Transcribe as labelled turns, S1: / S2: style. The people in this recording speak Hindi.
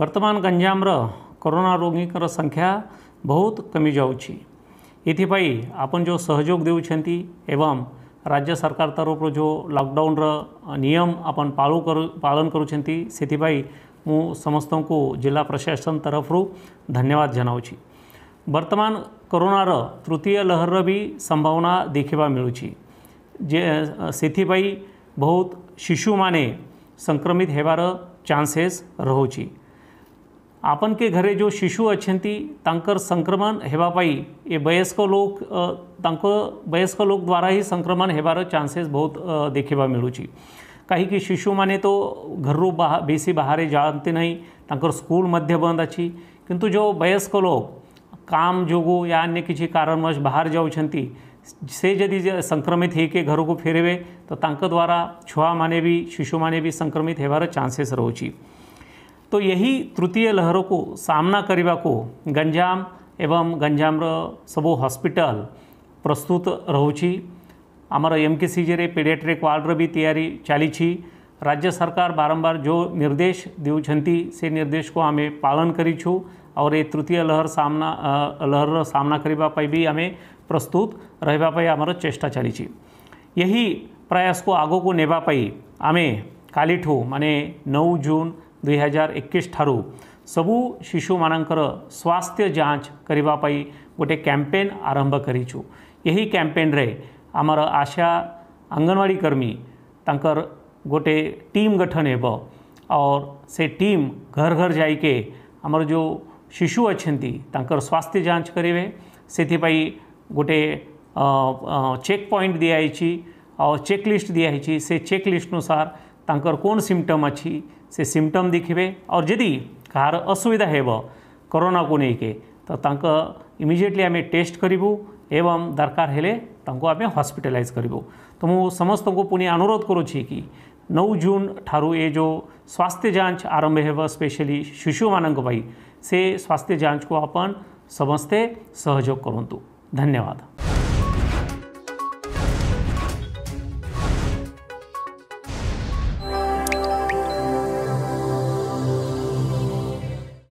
S1: ବର୍ତ୍ତମାନ ଗଞ୍ଜାମର କରୋନା ରୋଗୀଙ୍କର ସଂଖ୍ୟା ବହୁତ କମିଯାଉଛି ଏଥିପାଇଁ ଆପଣ ଯେଉଁ ସହଯୋଗ ଦେଉଛନ୍ତି ଏବଂ ରାଜ୍ୟ ସରକାର ତରଫରୁ ଯେଉଁ ଲକଡାଉନର ନିୟମ ଆପଣ ପାଳୁ କରୁ ପାଳନ କରୁଛନ୍ତି ସେଥିପାଇଁ ମୁଁ ସମସ୍ତଙ୍କୁ ଜିଲ୍ଲା ପ୍ରଶାସନ ତରଫରୁ ଧନ୍ୟବାଦ ଜଣାଉଛି ବର୍ତ୍ତମାନ କରୋନାର ତୃତୀୟ ଲହରର ବି ସମ୍ଭାବନା ଦେଖିବା ମିଳୁଛି ଯେ ସେଥିପାଇଁ ବହୁତ ଶିଶୁମାନେ ସଂକ୍ରମିତ ହେବାର ଚାନ୍ସେସ୍ ରହୁଛି आपन के घरे जो शिशु अच्छा संक्रमण होगापाई ये वयस्क लोक वयस्क लोक द्वारा ही संक्रमण होबार चांसेस बहुत देखा मिलूँ कहीं शिशु मैंने तो घर रू बा बेसी बाहर जाती नहीं स्कूल मध्य बंद अच्छी किंतु जो वयस्क लोक काम जो या अन्य किसी कारणवश बाहर जाऊँगी से यदि संक्रमित हो के घर को फेरवे तो द्वारा छुआ मैने भी शिशु मैने भी संक्रमित होबार चांसेस रोचे तो यही तृतीय लहर को सामना करने गंजाम एवं गंजाम सबु हस्पिटाल प्रस्तुत रोची आमर एम के सीजे पीडियाट्रिक वार्डर भी तैयारी चली राज्य सरकार बारंबार जो निर्देश देउछंती से निर्देश को आम पालन करूँ और ये तृतीय लहर सामना लहर सामना करने भी आम प्रस्तुत रही आमर चेष्टा चली यही प्रयास को आगो को नेवाई आमे कालीठू माने नौ जून दुईहजार एक सबु शिशु मान स्वास्थ्य जांच करने गोटे कैंपेन आरंभ कर कैंपेन रे आमर आशा अंगनवाड़ी कर्मी तंकर गोटे टीम गठन हो और से टीम घर घर जाके आमर जो शिशु अच्छा स्वास्थ्य जांच करेंगे से गोटे चेक पॉइंट दिखाई और चेकलिस्ट दिखाई से चेकलिस्ट अनुसार तांकर कौन सिम्टम अच्छी से सिम्टम देखिए और जदि कहार असुविधा कोरोना को लेके तो इमिजिएटली आम टेस्ट करूँ एवं दरकार आम हस्पिटालाइज करूँ तो मुस्त पुणी अनुरोध करुच्ची कि नौ जून ठारू ए जो स्वास्थ्य जांच आरंभ हो स्पेशली शिशु मानी से स्वास्थ्य जांच को अपन समस्ते सहयोग करूँ धन्यवाद